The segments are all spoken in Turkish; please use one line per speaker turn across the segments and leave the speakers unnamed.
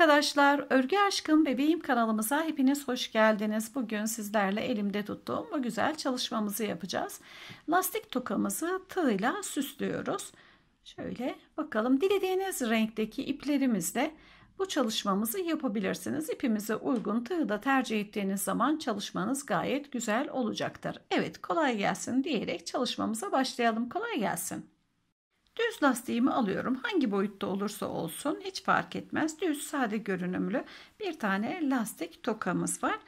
arkadaşlar, Örgü Aşkım Bebeğim kanalımıza hepiniz hoş geldiniz. Bugün sizlerle elimde tuttuğum bu güzel çalışmamızı yapacağız. Lastik tokamızı tığla süslüyoruz. Şöyle bakalım dilediğiniz renkteki iplerimizle bu çalışmamızı yapabilirsiniz. İpimize uygun tığı da tercih ettiğiniz zaman çalışmanız gayet güzel olacaktır. Evet kolay gelsin diyerek çalışmamıza başlayalım. Kolay gelsin. Düz lastiğimi alıyorum. Hangi boyutta olursa olsun hiç fark etmez. Düz sade görünümlü bir tane lastik tokamız var.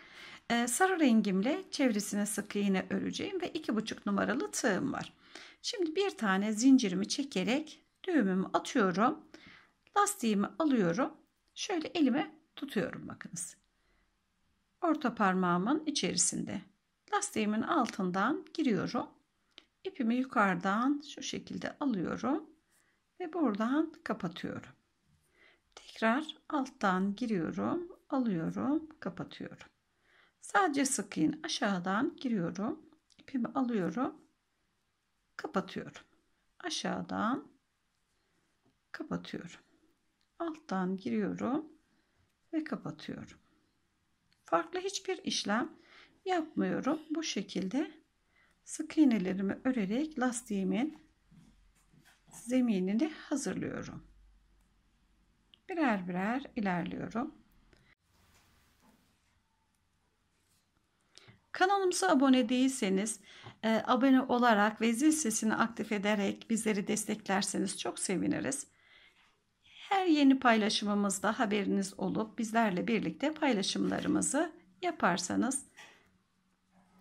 Ee, sarı rengimle çevresine sık iğne öreceğim ve iki buçuk numaralı tığım var. Şimdi bir tane zincirimi çekerek düğümümü atıyorum. Lastiğimi alıyorum. Şöyle elime tutuyorum bakınız. Orta parmağımın içerisinde. Lastiğimin altından giriyorum İpimi yukarıdan şu şekilde alıyorum ve buradan kapatıyorum. Tekrar alttan giriyorum, alıyorum, kapatıyorum. Sadece sık iğne aşağıdan giriyorum, ipimi alıyorum, kapatıyorum. Aşağıdan kapatıyorum. Alttan giriyorum ve kapatıyorum. Farklı hiçbir işlem yapmıyorum. Bu şekilde Sık iğnelerimi örerek lastiğimin zeminini hazırlıyorum. Birer birer ilerliyorum. Kanalımıza abone değilseniz e, abone olarak ve zil sesini aktif ederek bizleri desteklerseniz çok seviniriz. Her yeni paylaşımımızda haberiniz olup bizlerle birlikte paylaşımlarımızı yaparsanız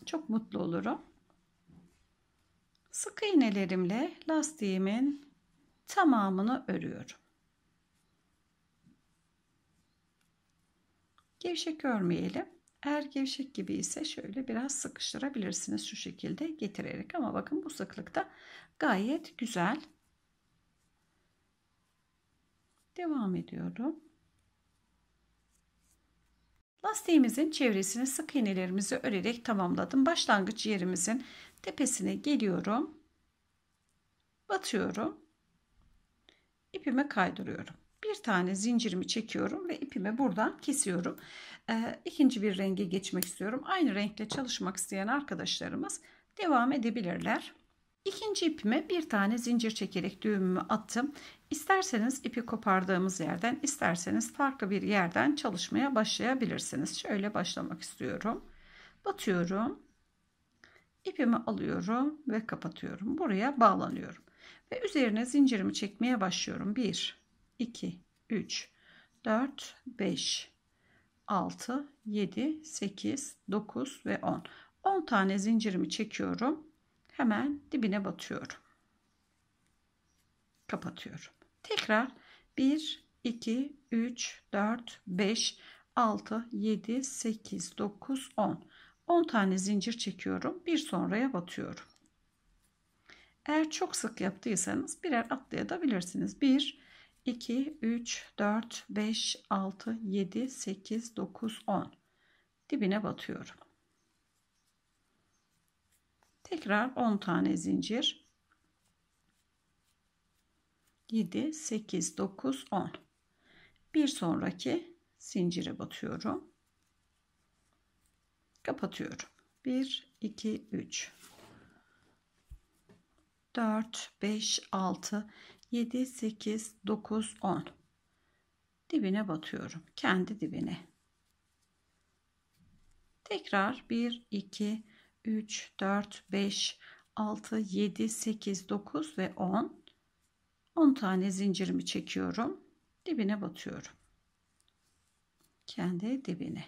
çok mutlu olurum. Sık iğnelerimle lastiğimin tamamını örüyorum. Gevşek örmeyelim. Eğer gevşek gibi ise şöyle biraz sıkıştırabilirsiniz şu şekilde getirerek ama bakın bu sıklıkta gayet güzel. Devam ediyorum. Lastiğimizin çevresini sık iğnelerimizi örerek tamamladım. Başlangıç yerimizin tepesine geliyorum. Batıyorum. İpime kaydırıyorum. Bir tane zincirimi çekiyorum ve ipimi buradan kesiyorum. Ee, ikinci bir renge geçmek istiyorum. Aynı renkle çalışmak isteyen arkadaşlarımız devam edebilirler. İkinci ipime bir tane zincir çekerek düğümümü attım. İsterseniz ipi kopardığımız yerden, isterseniz farklı bir yerden çalışmaya başlayabilirsiniz. Şöyle başlamak istiyorum. Batıyorum. İpimi alıyorum ve kapatıyorum. Buraya bağlanıyorum. Ve üzerine zincirimi çekmeye başlıyorum. 1, 2, 3, 4, 5, 6, 7, 8, 9 ve 10. 10 tane zincirimi çekiyorum hemen dibine batıyorum. Kapatıyorum. Tekrar 1, 2, 3, 4, 5, 6, 7, 8, 9, 10. 10 tane zincir çekiyorum. Bir sonraya batıyorum. Eğer çok sık yaptıysanız birer atlayabilirsiniz. 1, 2, 3, 4, 5, 6, 7, 8, 9, 10. Dibine batıyorum. Tekrar 10 tane zincir. 7, 8, 9, 10. Bir sonraki zincire batıyorum. Kapatıyorum. 1, 2, 3. 4, 5, 6, 7, 8, 9, 10. Dibine batıyorum. Kendi dibine. Tekrar 1, 2, 3, 4, 5, 6, 7, 8, 9 ve 10. 10 tane zincirimi çekiyorum. Dibine batıyorum. Kendi dibine.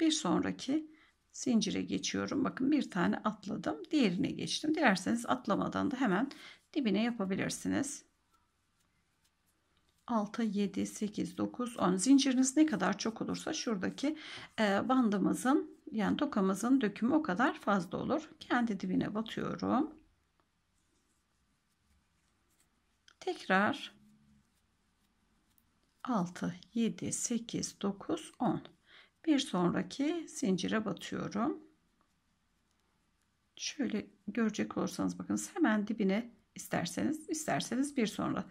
Bir sonraki zincire geçiyorum. Bakın bir tane atladım. Diğerine geçtim. Dilerseniz atlamadan da hemen dibine yapabilirsiniz. 6, 7, 8, 9, 10. Zinciriniz ne kadar çok olursa şuradaki e, bandımızın yani tokamızın dökümü o kadar fazla olur. Kendi dibine batıyorum. Tekrar 6, 7, 8, 9, 10. Bir sonraki zincire batıyorum. Şöyle görecek olursanız bakınız hemen dibine isterseniz isterseniz bir sonra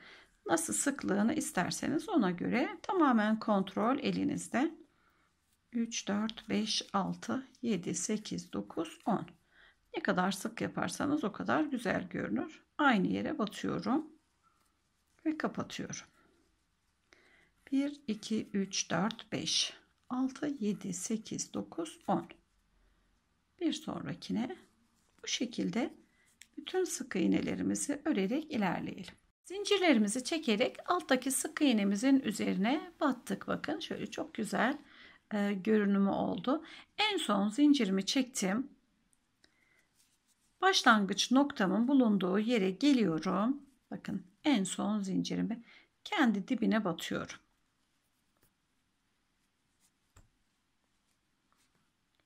Nasıl sıklığını isterseniz ona göre tamamen kontrol elinizde. 3, 4, 5, 6, 7, 8, 9, 10. Ne kadar sık yaparsanız o kadar güzel görünür. Aynı yere batıyorum ve kapatıyorum. 1, 2, 3, 4, 5, 6, 7, 8, 9, 10. Bir sonrakine bu şekilde bütün sık iğnelerimizi örerek ilerleyelim. Zincirlerimizi çekerek alttaki sık iğnemizin üzerine battık. Bakın şöyle çok güzel e, görünümü oldu. En son zincirimi çektim. Başlangıç noktamın bulunduğu yere geliyorum. Bakın en son zincirimi kendi dibine batıyorum.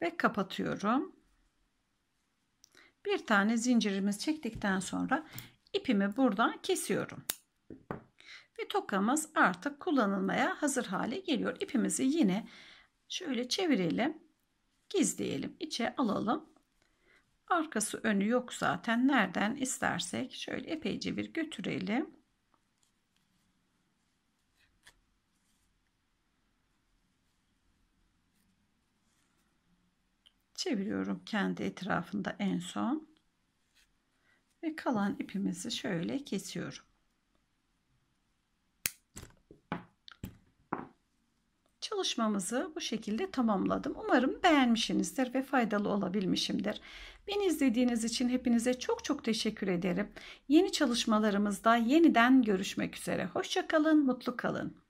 Ve kapatıyorum. Bir tane zincirimiz çektikten sonra ipimi buradan kesiyorum. Ve tokamız artık kullanılmaya hazır hale geliyor. İpimizi yine şöyle çevirelim. Gizleyelim. içe alalım. Arkası önü yok zaten. Nereden istersek şöyle epeyce bir götürelim. çeviriyorum kendi etrafında en son ve kalan ipimizi şöyle kesiyorum. Çalışmamızı bu şekilde tamamladım. Umarım beğenmişsinizdir ve faydalı olabilmişimdir. Beni izlediğiniz için hepinize çok çok teşekkür ederim. Yeni çalışmalarımızda yeniden görüşmek üzere. Hoşçakalın, mutlu kalın.